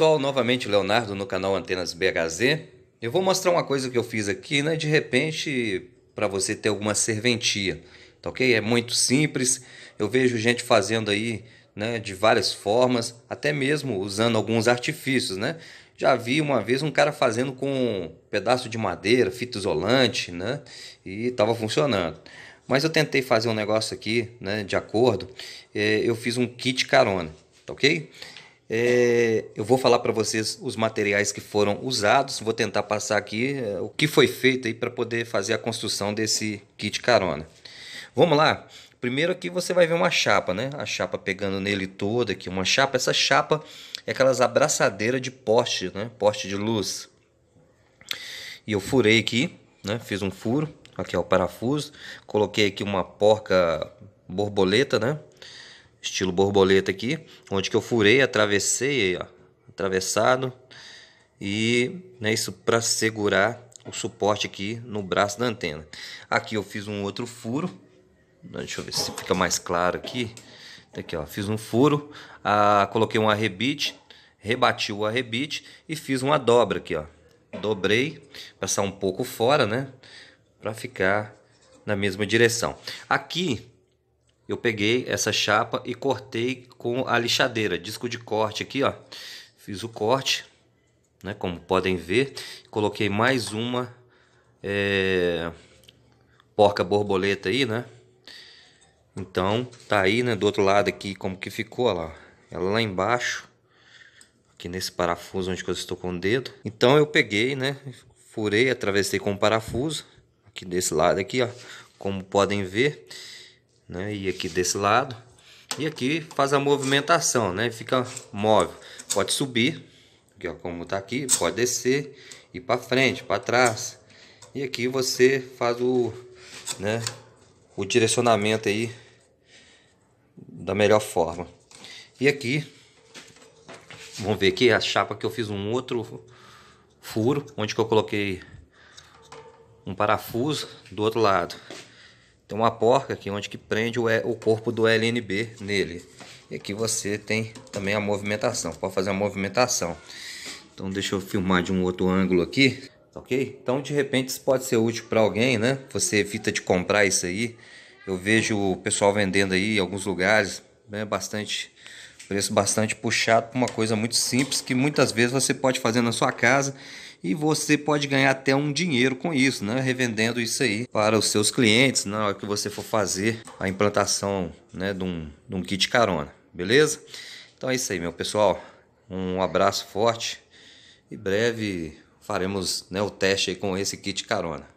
Olá novamente, Leonardo, no canal Antenas BHZ. Eu vou mostrar uma coisa que eu fiz aqui, né? De repente, para você ter alguma serventia, tá ok? É muito simples. Eu vejo gente fazendo aí, né? De várias formas, até mesmo usando alguns artifícios, né? Já vi uma vez um cara fazendo com um pedaço de madeira, fita isolante, né? E estava funcionando. Mas eu tentei fazer um negócio aqui, né? De acordo, eh, eu fiz um kit carona, tá ok? É, eu vou falar para vocês os materiais que foram usados, vou tentar passar aqui é, o que foi feito para poder fazer a construção desse kit carona. Vamos lá? Primeiro aqui você vai ver uma chapa, né? A chapa pegando nele toda aqui, uma chapa. Essa chapa é aquelas abraçadeiras de poste, né? Poste de luz. E eu furei aqui, né? Fiz um furo, aqui é o parafuso. Coloquei aqui uma porca borboleta, né? estilo borboleta aqui, onde que eu furei, atravessei, ó, atravessado e né, isso para segurar o suporte aqui no braço da antena. Aqui eu fiz um outro furo, deixa eu ver se fica mais claro aqui. Tá aqui ó, fiz um furo, a, coloquei um arrebite, rebati o arrebite e fiz uma dobra aqui ó. Dobrei, passar um pouco fora, né? Para ficar na mesma direção. Aqui eu peguei essa chapa e cortei com a lixadeira, disco de corte aqui, ó. Fiz o corte, né, como podem ver, coloquei mais uma é, porca borboleta aí, né? Então, tá aí, né, do outro lado aqui, como que ficou, ó lá. Ela lá embaixo, aqui nesse parafuso onde eu estou com o dedo. Então eu peguei, né, furei, atravessei com o parafuso, aqui desse lado aqui, ó, como podem ver né? E aqui desse lado. E aqui faz a movimentação, né? Fica móvel. Pode subir, aqui, ó, como tá aqui, pode descer e para frente, para trás. E aqui você faz o, né, o direcionamento aí da melhor forma. E aqui vamos ver aqui a chapa que eu fiz um outro furo, onde que eu coloquei um parafuso do outro lado. Tem uma porca aqui onde que prende o, o corpo do LNB nele. E aqui você tem também a movimentação, pode fazer a movimentação. Então deixa eu filmar de um outro ângulo aqui, tá ok? Então de repente isso pode ser útil para alguém, né? Você evita de comprar isso aí. Eu vejo o pessoal vendendo aí em alguns lugares, né? Bastante preço bastante puxado uma coisa muito simples que muitas vezes você pode fazer na sua casa e você pode ganhar até um dinheiro com isso, né? Revendendo isso aí para os seus clientes na hora que você for fazer a implantação né, de, um, de um kit carona, beleza? Então é isso aí, meu pessoal. Um abraço forte e breve faremos né, o teste aí com esse kit carona.